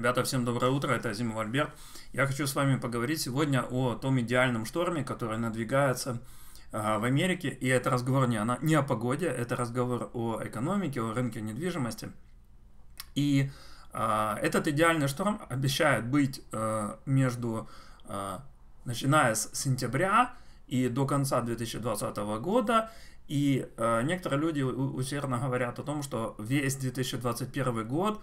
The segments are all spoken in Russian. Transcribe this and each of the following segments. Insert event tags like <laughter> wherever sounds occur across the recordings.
Ребята, всем доброе утро, это Азимов Альберт. Я хочу с вами поговорить сегодня о том идеальном шторме, который надвигается а, в Америке. И это разговор не, она, не о погоде, это разговор о экономике, о рынке недвижимости. И э, этот идеальный шторм обещает быть э, между, начиная с сентября и до конца 2020 года. И некоторые люди усердно говорят о том, что весь 2021 год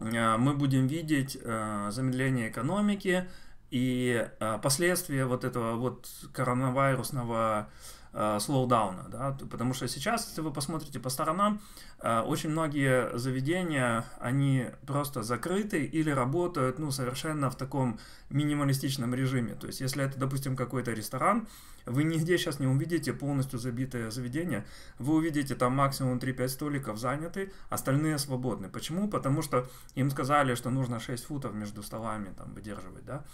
а, мы будем видеть а, замедление экономики и а, последствия вот этого вот коронавирусного Э, слоудауна, да, потому что сейчас, если вы посмотрите по сторонам, э, очень многие заведения, они просто закрыты или работают, ну, совершенно в таком минималистичном режиме, то есть, если это, допустим, какой-то ресторан, вы нигде сейчас не увидите полностью забитое заведение, вы увидите там максимум 3-5 столиков заняты, остальные свободны. Почему? Потому что им сказали, что нужно 6 футов между столами там выдерживать, да,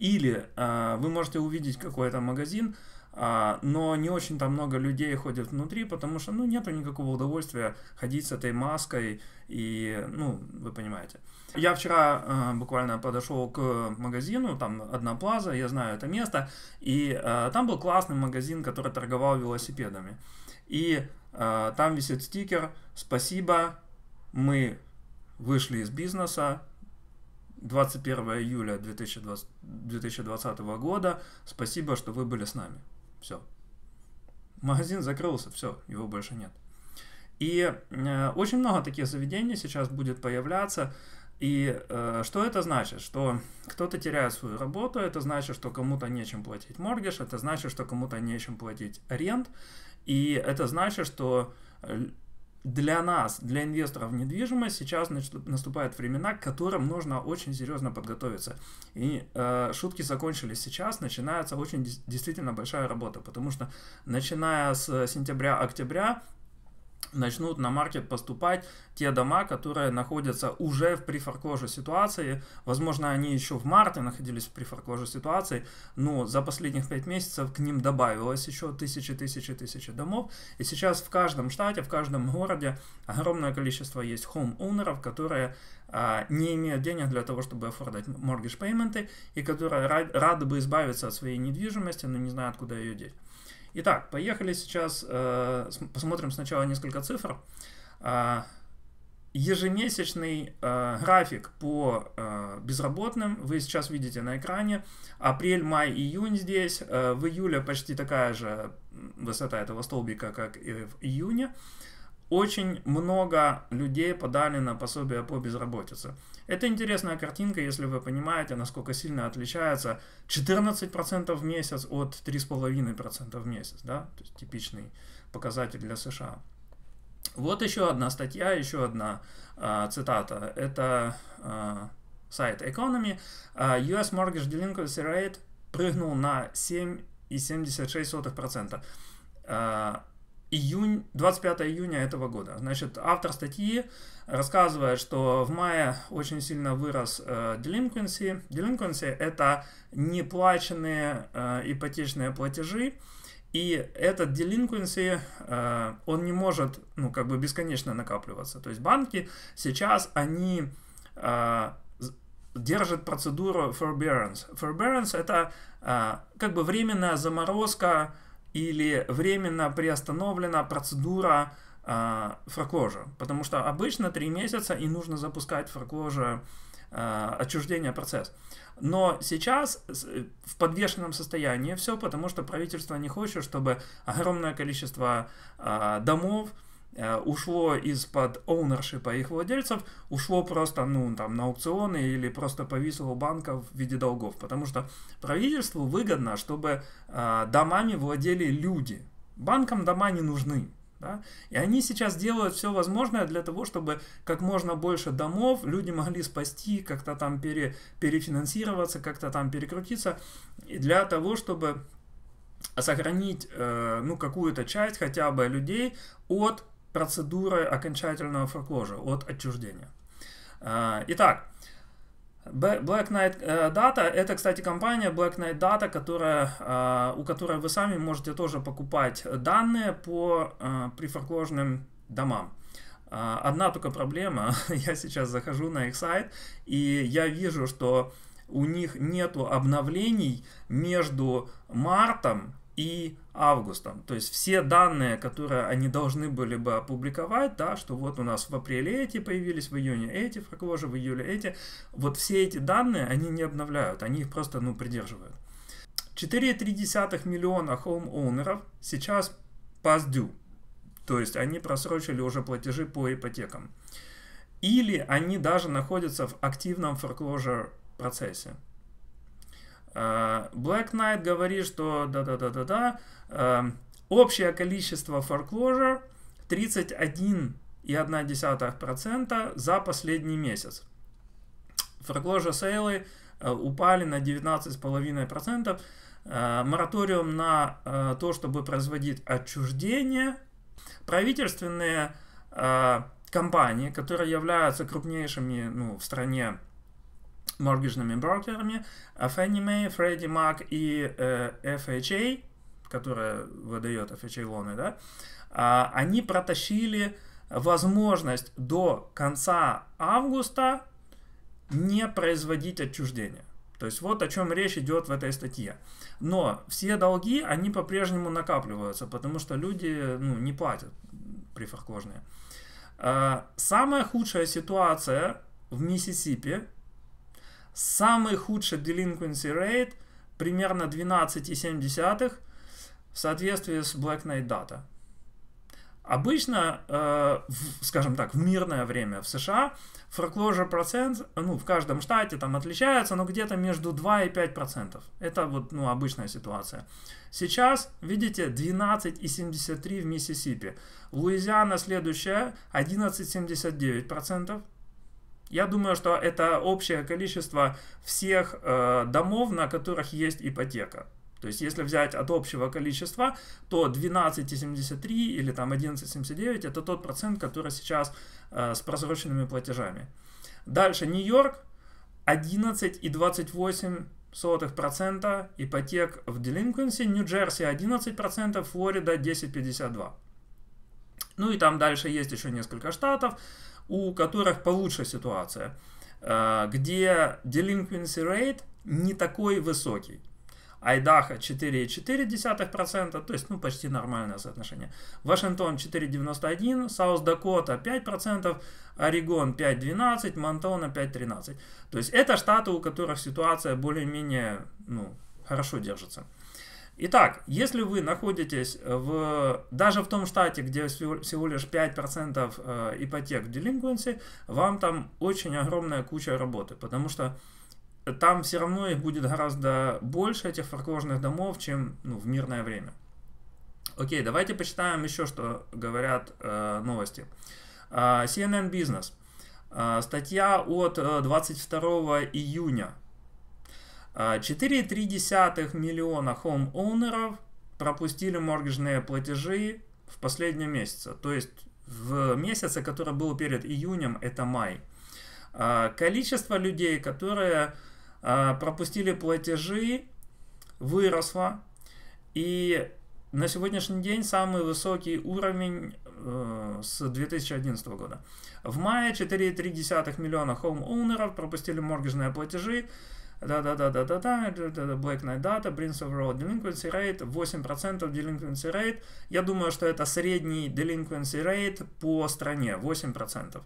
или э, вы можете увидеть какой-то магазин, а, но не очень там много людей ходит внутри, потому что, ну, нету никакого удовольствия ходить с этой маской, и, ну, вы понимаете. Я вчера э, буквально подошел к магазину, там одна плаза, я знаю это место, и э, там был классный магазин, который торговал велосипедами. И э, там висит стикер «Спасибо, мы вышли из бизнеса, 21 июля 2020, 2020 года. Спасибо, что вы были с нами все. Магазин закрылся, все, его больше нет. И э, очень много таких заведений сейчас будет появляться. И э, что это значит? Что кто-то теряет свою работу, это значит, что кому-то нечем платить моргиш, это значит, что кому-то нечем платить аренд, и это значит, что э, для нас, для инвесторов в недвижимость, сейчас наступают времена, к которым нужно очень серьезно подготовиться. И э, шутки закончились сейчас, начинается очень действительно большая работа, потому что начиная с сентября-октября начнут на маркет поступать те дома, которые находятся уже в прифаркоже ситуации. Возможно, они еще в марте находились в прифаркоже ситуации, но за последних пять месяцев к ним добавилось еще тысячи, тысячи, тысячи домов. И сейчас в каждом штате, в каждом городе огромное количество есть хоум-оунеров, которые а, не имеют денег для того, чтобы оформлять mortgage пейменты и которые рады бы избавиться от своей недвижимости, но не знают, куда ее деть. Итак, поехали сейчас, э, посмотрим сначала несколько цифр. Э, ежемесячный э, график по э, безработным вы сейчас видите на экране. Апрель, май, июнь здесь. Э, в июле почти такая же высота этого столбика, как и в июне очень много людей подали на пособие по безработице. Это интересная картинка, если вы понимаете, насколько сильно отличается 14% в месяц от 3,5% в месяц. Да? То есть типичный показатель для США. Вот еще одна статья, еще одна э, цитата. Это э, сайт Economy. А, US Mortgage Delinquency Rate прыгнул на 7,76%. Э, июнь, 25 июня этого года. Значит, автор статьи рассказывает, что в мае очень сильно вырос э, delinquency. Delinquency – это неплаченные э, ипотечные платежи, и этот delinquency, э, он не может, ну, как бы бесконечно накапливаться. То есть банки сейчас, они э, держат процедуру forbearance. Forbearance – это э, как бы временная заморозка или временно приостановлена процедура э, фракложа. Потому что обычно 3 месяца и нужно запускать фракложа э, а, отчуждения процесс. Но сейчас э, в подвешенном состоянии все, потому что правительство не хочет, чтобы огромное количество э, домов Э, ушло из-под оунершипа их владельцев, ушло просто ну, там, на аукционы или просто повисло у в виде долгов. Потому что правительству выгодно, чтобы э, домами владели люди. Банкам дома не нужны. Да? И они сейчас делают все возможное для того, чтобы как можно больше домов люди могли спасти, как-то там пере, перефинансироваться, как-то там перекрутиться, и для того, чтобы сохранить э, ну, какую-то часть хотя бы людей от процедуры окончательного форкложа от отчуждения. А, итак, Black Knight э, Data – это, кстати, компания Black Knight Data, которая, а, у которой вы сами можете тоже покупать данные по э, прифоркложным домам. А, одна только проблема, <laughs> я сейчас захожу на их сайт, и я вижу, что у них нет обновлений между мартом и августом. То есть все данные, которые они должны были бы опубликовать, да, что вот у нас в апреле эти появились, в июне эти в прокожи, в июле эти, вот все эти данные они не обновляют, они их просто ну, придерживают. 4,3 миллиона хоум-оунеров сейчас past due, то есть они просрочили уже платежи по ипотекам. Или они даже находятся в активном foreclosure процессе. Э, Black Knight говорит, что да-да-да-да-да, э, общее количество foreclosure 31,1% за последний месяц. Foreclosure сейлы э, упали на 19,5%. Мораториум на то, чтобы производить отчуждение. Правительственные компании, которые являются крупнейшими ну, в стране моргажными брокерами, а Fannie Mae, Freddie Mac и э, FHA, которая выдает FHA лоны, да, э, они протащили возможность до конца августа не производить отчуждение. То есть вот о чем речь идет в этой статье. Но все долги, они по-прежнему накапливаются, потому что люди ну, не платят прифоркожные. А, самая худшая ситуация в Миссисипи Самый худший delinquency rate примерно 12,7 в соответствии с Black Knight Data. Обычно, э, в, скажем так, в мирное время в США foreclosure процент, ну, в каждом штате там отличается, но где-то между 2 и 5 процентов. Это вот, ну, обычная ситуация. Сейчас, видите, 12,73 в Миссисипи. Луизиана следующая, 11,79 процентов. Я думаю, что это общее количество всех э, домов, на которых есть ипотека. То есть если взять от общего количества, то 12,73 или там 11,79 это тот процент, который сейчас э, с просроченными платежами. Дальше Нью-Йорк 11,28 сотых ипотек в delinquency, Нью-Джерси 11%, Флорида 10,52%. Ну и там дальше есть еще несколько штатов у которых получше ситуация, э, где delinquency rate не такой высокий. Айдаха 4,4%, то есть ну, почти нормальное соотношение. Вашингтон 4,91%, Саус-Дакота 5%, Орегон 5,12%, Монтана 5,13%. То есть это штаты, у которых ситуация более-менее ну, хорошо держится. Итак, если вы находитесь э, в, даже в том штате, где всего лишь 5% э, ипотек в delinquency, вам там очень огромная куча работы, потому что там все равно их будет гораздо больше, этих форкложных домов, чем ну, в мирное время. Окей, давайте почитаем еще, что говорят э, новости. Э, CNN Business. статья от 22 июня 4,3 э, миллиона хоум-оунеров пропустили моргажные платежи в последнем месяце. То есть в месяце, который был перед июнем, это май. Э, количество людей, которые э, пропустили платежи, выросло. И на сегодняшний день самый высокий уровень э, с 2011 года. В мае 4,3 миллиона хоум-оунеров пропустили моргажные платежи да-да-да-да-да-да, Black Knight Data, Brings Overall Delinquency Rate, 8% Delinquency Rate. Я думаю, что это средний Delinquency Rate по стране, 8%.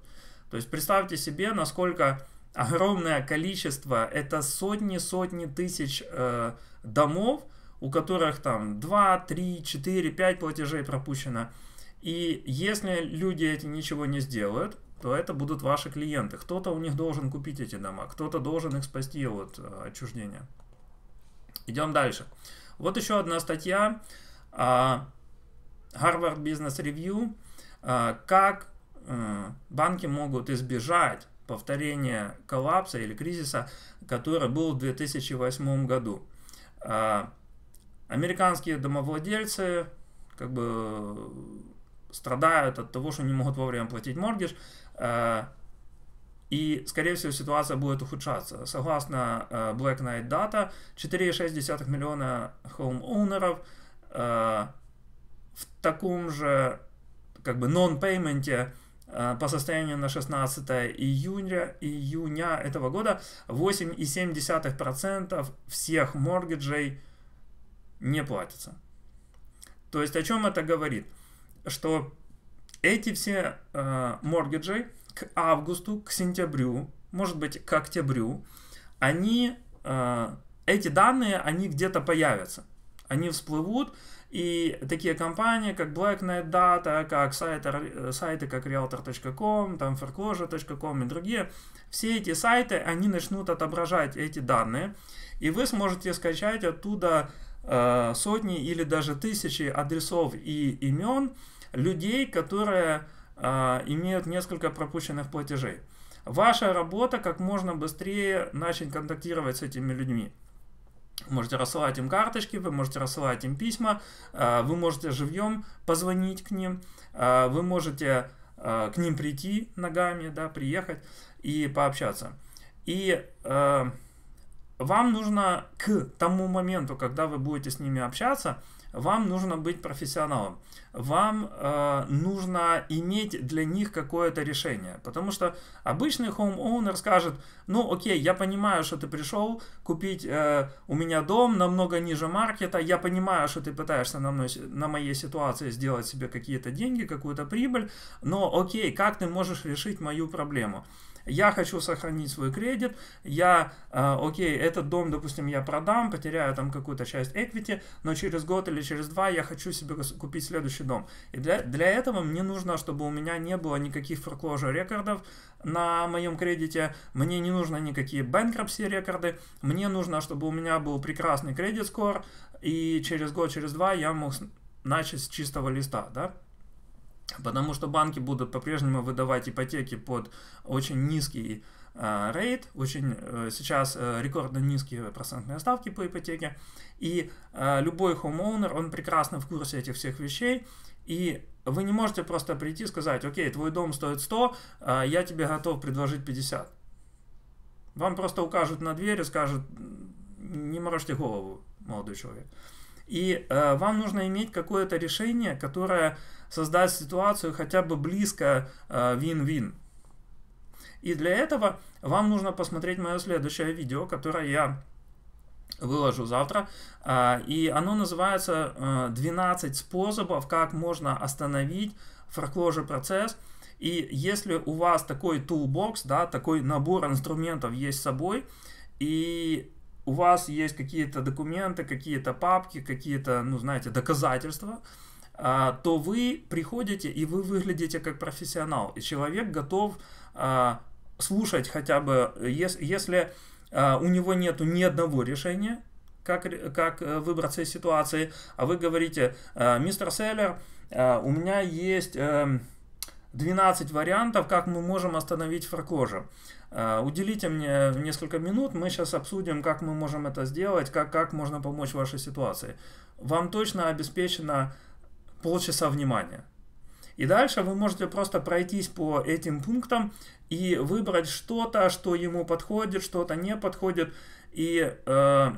То есть представьте себе, насколько огромное количество, это сотни-сотни тысяч э, домов, у которых там 2, 3, 4, 5 платежей пропущено. И если люди эти ничего не сделают, то это будут ваши клиенты. Кто-то у них должен купить эти дома, кто-то должен их спасти от э, отчуждения. Идем дальше. Вот еще одна статья а, Harvard Business Review. А, как э, банки могут избежать повторения коллапса или кризиса, который был в 2008 году. А, американские домовладельцы как бы страдают от того, что не могут вовремя платить моргиш. Э, и, скорее всего, ситуация будет ухудшаться. Согласно э, Black Knight Data, 4,6 миллиона хоумоунеров э, в таком же как бы нон-пейменте по состоянию на 16 июня, июня этого года 8,7% всех моргиджей не платится. То есть о чем это говорит? что эти все э, моргиджи к августу, к сентябрю, может быть, к октябрю, они, э, эти данные, они где-то появятся. Они всплывут, и такие компании, как Black Knight Data, как сайты, э, сайты как Realtor.com, там Foreclosure.com и другие, все эти сайты, они начнут отображать эти данные, и вы сможете скачать оттуда э, сотни или даже тысячи адресов и имен, э, людей, которые а, имеют несколько пропущенных платежей. Ваша работа как можно быстрее начать контактировать с этими людьми. Можете рассылать им карточки, вы можете рассылать им письма, а, вы можете живьем позвонить к ним, а, вы можете а, к ним прийти ногами, да, приехать и пообщаться. И вам нужно к тому моменту, когда вы будете с ними общаться, вам нужно быть профессионалом, вам э, нужно иметь для них какое-то решение, потому что обычный homeowner скажет, ну окей, я понимаю, что ты пришел купить э, у меня дом намного ниже маркета, я понимаю, что ты пытаешься на, мной, на моей ситуации сделать себе какие-то деньги, какую-то прибыль, но окей, как ты можешь решить мою проблему? я хочу сохранить свой кредит, я, э, окей, этот дом, допустим, я продам, потеряю там какую-то часть equity, но через год или через два я хочу себе купить следующий дом. И для, для этого мне нужно, чтобы у меня не было никаких foreclosure рекордов на моем кредите, мне не нужно никакие bankruptcy рекорды, мне нужно, чтобы у меня был прекрасный кредит скор, и через год, через два я мог начать с чистого листа, да? Потому что банки будут по-прежнему выдавать ипотеки под очень низкий э, рейд, очень э, сейчас э, рекордно низкие процентные ставки по ипотеке, и э, любой homeowner он прекрасно в курсе этих всех вещей, и вы не можете просто прийти и сказать, окей, твой дом стоит 100, я тебе готов предложить 50. Вам просто укажут на дверь и скажут, не морочьте голову, молодой человек. И э, вам нужно иметь какое-то решение, которое создаст ситуацию хотя бы близко э, вин-вин. Э, и для этого вам нужно посмотреть мое следующее видео, которое я выложу завтра. Э, и оно называется «12 э, способов, как можно остановить foreclosure процесс». И если у вас такой toolbox, да, такой набор инструментов есть с собой, и у вас есть какие-то документы, какие-то папки, какие-то, ну, знаете, доказательства, а, то вы приходите и вы выглядите как профессионал. И человек готов а, слушать хотя бы, если а, у него нету ни одного решения, как, как э, выбраться из ситуации, а вы говорите, мистер Селлер, у меня есть 12 эм, вариантов, как мы можем остановить фаркожа. Э, уделите мне несколько минут, мы сейчас обсудим, как мы можем это сделать, как, как можно помочь вашей ситуации. Вам точно обеспечено полчаса внимания. И дальше вы можете просто пройтись по этим пунктам и выбрать что-то, что ему подходит, что-то не подходит. И э,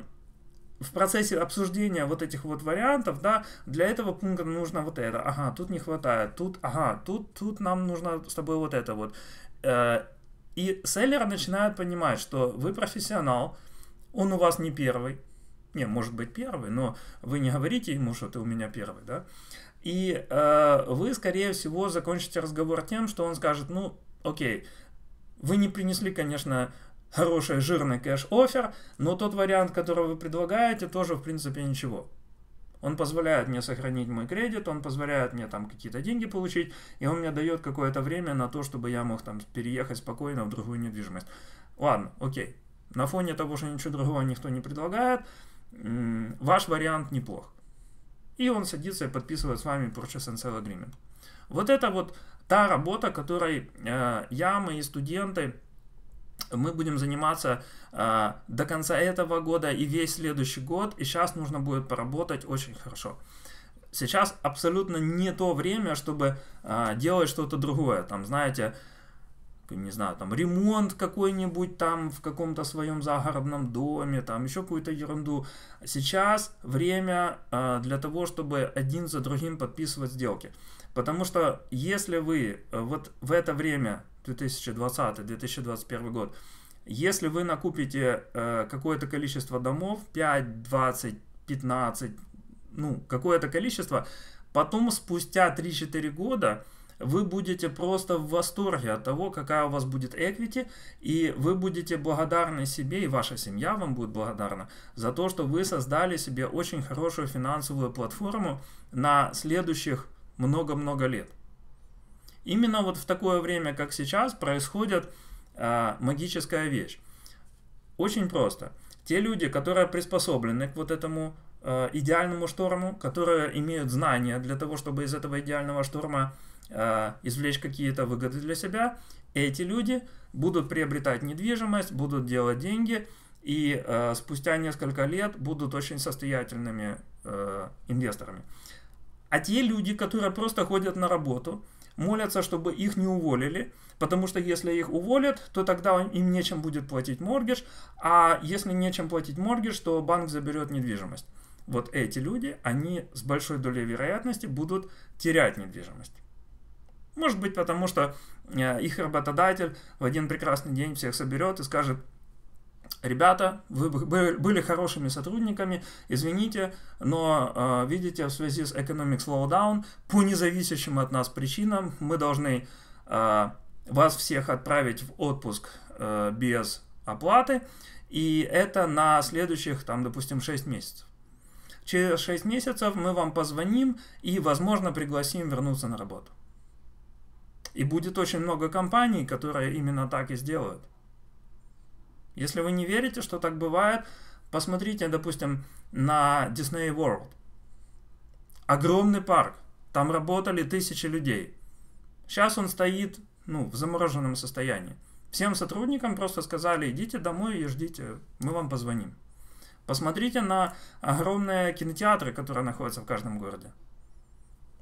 в процессе обсуждения вот этих вот вариантов, да, для этого пункта нужно вот это, ага, тут не хватает, тут, ага, тут, тут нам нужно с тобой вот это вот. Э, и селлер начинает понимать, что вы профессионал, он у вас не первый, не, может быть первый, но вы не говорите ему, что ты у меня первый, да, и э, вы, скорее всего, закончите разговор тем, что он скажет, ну, окей, вы не принесли, конечно, хороший жирный кэш-офер, но тот вариант, который вы предлагаете, тоже, в принципе, ничего. Он позволяет мне сохранить мой кредит, он позволяет мне там какие-то деньги получить, и он мне дает какое-то время на то, чтобы я мог там переехать спокойно в другую недвижимость. Ладно, окей. На фоне того, что ничего другого никто не предлагает, ваш вариант неплох. И он садится и подписывает с вами Purchase and Sell Agreement. Вот это вот та работа, которой э, я, мои студенты, мы будем заниматься э, до конца этого года и весь следующий год, и сейчас нужно будет поработать очень хорошо. Сейчас абсолютно не то время, чтобы э, делать что-то другое. Там, знаете, не знаю, там ремонт какой-нибудь там в каком-то своем загородном доме, там еще какую-то ерунду. Сейчас время э, для того, чтобы один за другим подписывать сделки. Потому что если вы э, вот в это время, 2020-2021 год, если вы накупите э, какое-то количество домов, 5, 20, 15, ну, какое-то количество, потом спустя 3-4 года вы будете просто в восторге от того, какая у вас будет equity, и вы будете благодарны себе, и ваша семья вам будет благодарна за то, что вы создали себе очень хорошую финансовую платформу на следующих много-много лет. Именно вот в такое время, как сейчас, происходит э, магическая вещь. Очень просто. Те люди, которые приспособлены к вот этому э, идеальному шторму, которые имеют знания для того, чтобы из этого идеального шторма э, извлечь какие-то выгоды для себя, эти люди будут приобретать недвижимость, будут делать деньги и э, спустя несколько лет будут очень состоятельными э, инвесторами. А те люди, которые просто ходят на работу, молятся, чтобы их не уволили, потому что если их уволят, то тогда им нечем будет платить моргидж, а если нечем платить моргидж, то банк заберет недвижимость. Вот эти люди, они с большой долей вероятности будут терять недвижимость. Может быть, потому что э, их работодатель в один прекрасный день всех соберет и скажет, ребята, вы были хорошими сотрудниками, извините, но э, видите, в связи с economic slowdown, по независящим от нас причинам, мы должны э, вас всех отправить в отпуск э, без оплаты, и это на следующих, там, допустим, 6 месяцев. Через 6 месяцев мы вам позвоним и, возможно, пригласим вернуться на работу. И будет очень много компаний, которые именно так и сделают. Если вы не верите, что так бывает, посмотрите, допустим, на Disney World. Огромный парк. Там работали тысячи людей. Сейчас он стоит ну, в замороженном состоянии. Всем сотрудникам просто сказали, идите домой и ждите, мы вам позвоним. Посмотрите на огромные кинотеатры, которые находятся в каждом городе.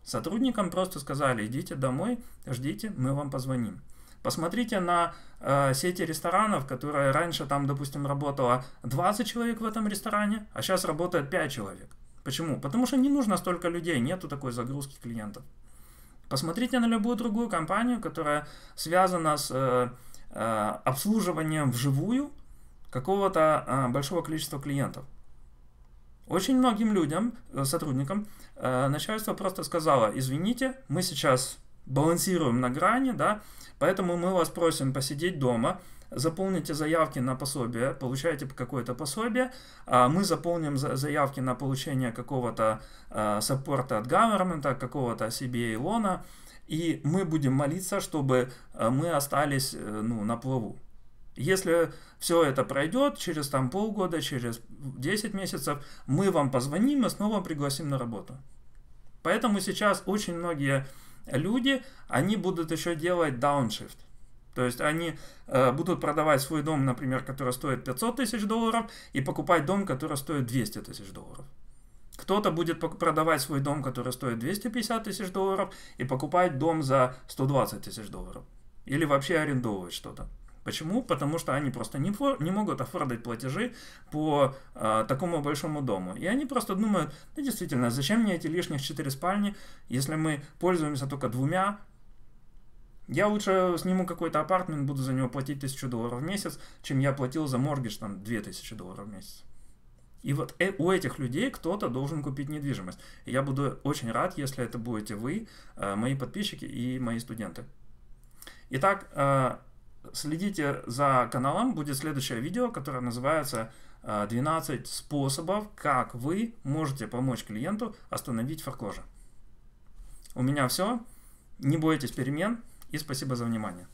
Сотрудникам просто сказали, идите домой, ждите, мы вам позвоним. Посмотрите на э, сети ресторанов, которые раньше там, допустим, работало 20 человек в этом ресторане, а сейчас работает 5 человек. Почему? Потому что не нужно столько людей, нету такой загрузки клиентов. Посмотрите на любую другую компанию, которая связана с э, э, обслуживанием вживую какого-то э, большого количества клиентов. Очень многим людям, э, сотрудникам, э, начальство просто сказало, извините, мы сейчас балансируем на грани, да, поэтому мы вас просим посидеть дома, заполните заявки на пособие, получаете какое-то пособие, а мы заполним заявки на получение какого-то а, саппорта от government, какого-то CBA лона, и мы будем молиться, чтобы а, мы остались э, ну, на плаву. Если все это пройдет, через там полгода, через 10 месяцев, мы вам позвоним и снова пригласим на работу. Поэтому сейчас очень многие люди, они будут еще делать downshift. То есть они э, будут продавать свой дом, например, который стоит 500 тысяч долларов, и покупать дом, который стоит 200 тысяч долларов. Кто-то будет продавать свой дом, который стоит 250 тысяч долларов, и покупать дом за 120 тысяч долларов. Или вообще арендовывать что-то. Почему? Потому что они просто не, не могут оформить платежи по э, такому большому дому. И они просто думают, ну действительно, зачем мне эти лишних четыре спальни, если мы пользуемся только двумя, я лучше сниму какой-то апартмент, буду за него платить 1000 долларов в месяц, чем я платил за моргидж там 2000 долларов в месяц. И вот э, у этих людей кто-то должен купить недвижимость. я буду очень рад, если это будете вы, э, мои подписчики и мои студенты. Итак, э, следите за каналом, будет следующее видео, которое называется 12 э, способов, как вы можете помочь клиенту остановить форкожа. У меня все. Не бойтесь перемен и спасибо за внимание.